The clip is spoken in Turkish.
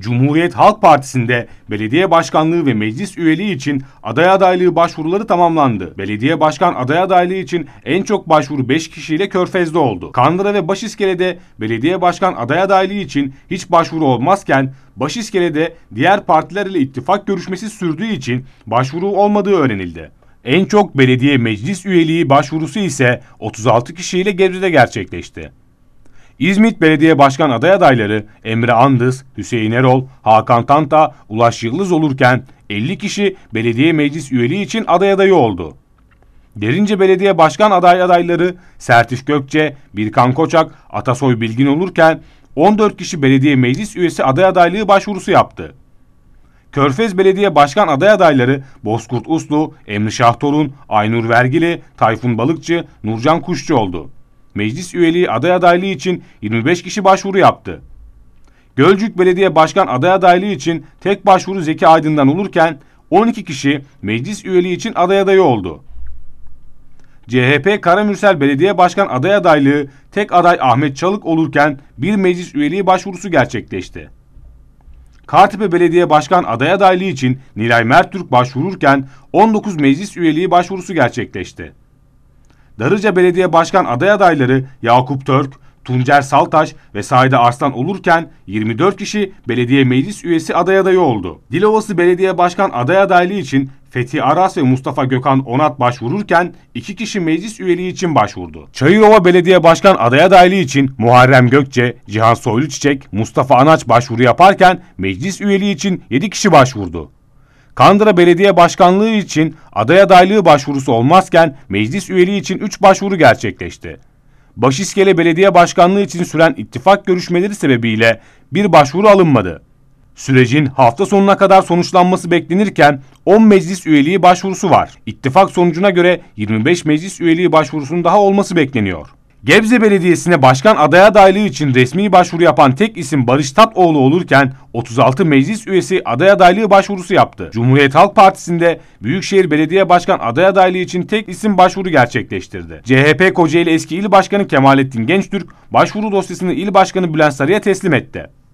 Cumhuriyet Halk Partisi'nde belediye başkanlığı ve meclis üyeliği için aday adaylığı başvuruları tamamlandı. Belediye başkan aday adaylığı için en çok başvuru 5 kişiyle Körfez'de oldu. Kandıra ve Başiskele'de belediye başkan aday adaylığı için hiç başvuru olmazken Başiskele'de diğer partiler ile ittifak görüşmesi sürdüğü için başvuru olmadığı öğrenildi. En çok belediye meclis üyeliği başvurusu ise 36 kişiyle Gebze'de gerçekleşti. İzmit Belediye Başkan aday adayları Emre Andız, Hüseyin Erol, Hakan Tanta, Ulaş Yıldız olurken 50 kişi belediye meclis üyeliği için aday adayı oldu. Derince Belediye Başkan aday adayları Sertif Gökçe, Birkan Koçak, Atasoy Bilgin olurken 14 kişi belediye meclis üyesi aday adaylığı başvurusu yaptı. Körfez Belediye Başkan aday adayları Bozkurt Uslu, Emri Şahtorun, Aynur Vergili, Tayfun Balıkçı, Nurcan Kuşçu oldu meclis üyeliği aday adaylığı için 25 kişi başvuru yaptı. Gölcük Belediye Başkan aday adaylığı için tek başvuru Zeki Aydın'dan olurken 12 kişi meclis üyeliği için aday adayı oldu. CHP Karamürsel Belediye Başkan aday adaylığı tek aday Ahmet Çalık olurken bir meclis üyeliği başvurusu gerçekleşti. Kartepe Belediye Başkan aday adaylığı için Nilay Mertürk başvururken 19 meclis üyeliği başvurusu gerçekleşti. Darıca Belediye Başkan aday adayları Yakup Türk, Tuncer Saltaş ve Saide Arslan olurken 24 kişi belediye meclis üyesi aday adayı oldu. Dilovası Belediye Başkan aday adaylığı için Fethi Aras ve Mustafa Gökhan Onat başvururken iki kişi meclis üyeliği için başvurdu. Çayırova Belediye Başkan aday adaylığı için Muharrem Gökçe, Cihan Soylu Çiçek, Mustafa Anaç başvuru yaparken meclis üyeliği için 7 kişi başvurdu. Kandıra Belediye Başkanlığı için aday adaylığı başvurusu olmazken meclis üyeliği için 3 başvuru gerçekleşti. Başiskele Belediye Başkanlığı için süren ittifak görüşmeleri sebebiyle bir başvuru alınmadı. Sürecin hafta sonuna kadar sonuçlanması beklenirken 10 meclis üyeliği başvurusu var. İttifak sonucuna göre 25 meclis üyeliği başvurusunun daha olması bekleniyor. Gebze Belediyesi'ne başkan aday adaylığı için resmi başvuru yapan tek isim Barış Tatoğlu olurken 36 meclis üyesi aday adaylığı başvurusu yaptı. Cumhuriyet Halk Partisi'nde Büyükşehir Belediye Başkan aday adaylığı için tek isim başvuru gerçekleştirdi. CHP Kocaeli eski il başkanı Kemalettin Gençtürk başvuru dosyasını il başkanı Bülent Sarı'ya teslim etti.